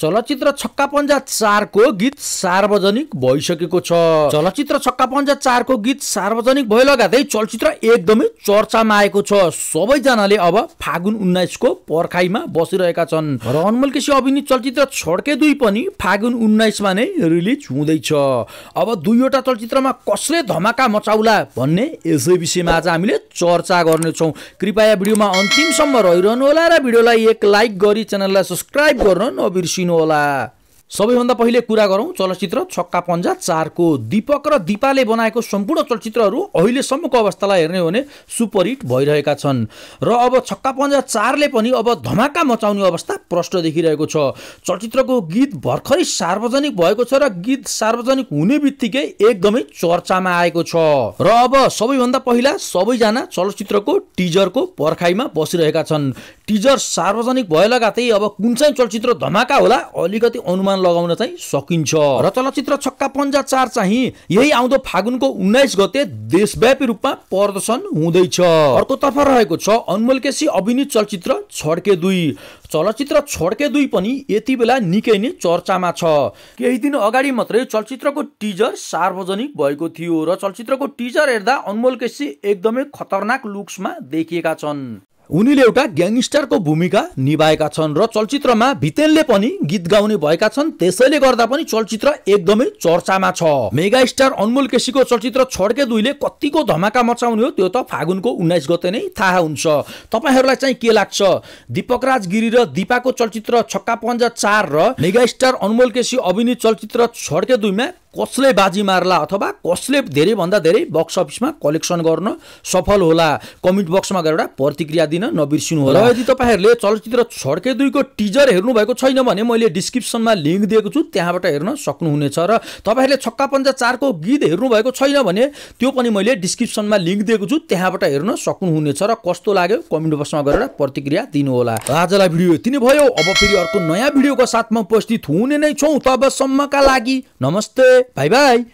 चलचित्र छक्का पन्जा चारको गीत सार्वजनिक भइसकेको छ चलचित्र छक्का पन्जा चारको गीत सार्वजनिक भयो लगातै चलचित्र एकदमै चर्चामा आएको छ सबैजनाले अब फागुन उन्नाइसको पर्खाइमा बसिरहेका छन् र अनमल केसी अभिनीत चलचित्र छड्के दुई पनि फागुन उन्नाइसमा नै रिलिज हुँदैछ अब दुईवटा चलचित्रमा कसले धमाका मचाउला भन्ने यसै विषयमा आज हामीले चर्चा गर्नेछौँ कृपया भिडियोमा अन्तिमसम्म होला र भिडियोलाई एक लाइक गरी च्यानललाई सब्सक्राइब गर्न नबिर्सिनु गरिदिनुहोला सबैभन्दा पहिले कुरा गरौँ चलचित्र छक्का पन्जा चारको दीपक र दिपाले बनाएको सम्पूर्ण चलचित्रहरू अहिलेसम्मको अवस्थालाई हेर्ने हो भने सुपरहिट भइरहेका छन् र अब छक्का पन्जा चारले पनि अब धमाका मचाउने अवस्था प्रष्ट देखिरहेको छ चलचित्रको गीत भर्खरै सार्वजनिक भएको छ र गीत सार्वजनिक हुने बित्तिकै एकदमै चर्चामा आएको छ र अब सबैभन्दा पहिला सबैजना चलचित्रको टिजरको पर्खाइमा बसिरहेका छन् टिजर सार्वजनिक भए लगातै अब कुन चाहिँ चलचित्र धमाका होला अलिकति अनुमान लगाउन चाहिँ सकिन्छ र चलचित्र छक्का पन्जा चार चाहिँ यही आउँदो फागुनको उन्नाइस गते देशव्यापी रूपमा प्रदर्शन हुँदैछ अर्कोतर्फ रहेको छ अनमोल केसी अभिनीत चलचित्र छड्के दुई चलचित्र छड्के दुई पनि यति बेला निकै नै चर्चामा छ केही दिन अगाडि मात्रै चलचित्रको टिजर सार्वजनिक भएको थियो र चलचित्रको टिजर हेर्दा अनमोल केसी एकदमै खतरनाक लुक्समा देखिएका छन् उनीले एउटा ग्याङस्टरको भूमिका निभाएका छन् र चलचित्रमा भितेनले पनि गीत गाउने भएका छन् त्यसैले गर्दा पनि चलचित्र एकदमै चर्चामा छ मेगा स्टार अनमोल केसीको चलचित्र छड्के दुईले कतिको धमाका मचाउने हो त्यो त फागुनको उन्नाइस गते नै थाहा हुन्छ तपाईँहरूलाई चाहिँ के लाग्छ दिपक राज गिरी र दिपाको चलचित्र छक्का पन्जा चार र मेगा स्टार अनमोल केसी अभिनीत चलचित्र छड्के दुईमा कसले बाजी मार्ला अथवा कसले धेरैभन्दा धेरै बक्स अफिसमा कलेक्सन गर्न सफल होला कमेन्ट बक्समा गएर प्रतिक्रिया दिन नबिर्सिनु होला यदि तपाईँहरूले चलचित्र छड्के दुईको टिजर भएको छैन भने मैले डिस्क्रिप्सनमा लिङ्क दिएको छु त्यहाँबाट हेर्न सक्नुहुनेछ र तपाईँहरूले छक्का पन्जा चारको गीत हेर्नु भएको छैन भने त्यो पनि मैले डिस्क्रिप्सनमा लिङ्क दिएको छु त्यहाँबाट हेर्न सक्नुहुनेछ र कस्तो लाग्यो कमेन्ट बक्समा गएर प्रतिक्रिया दिनुहोला आजलाई भिडियो यति नै भयो अब फेरि अर्को नयाँ भिडियोको साथमा उपस्थित हुने नै छौँ तबसम्मका लागि नमस्ते 拜拜。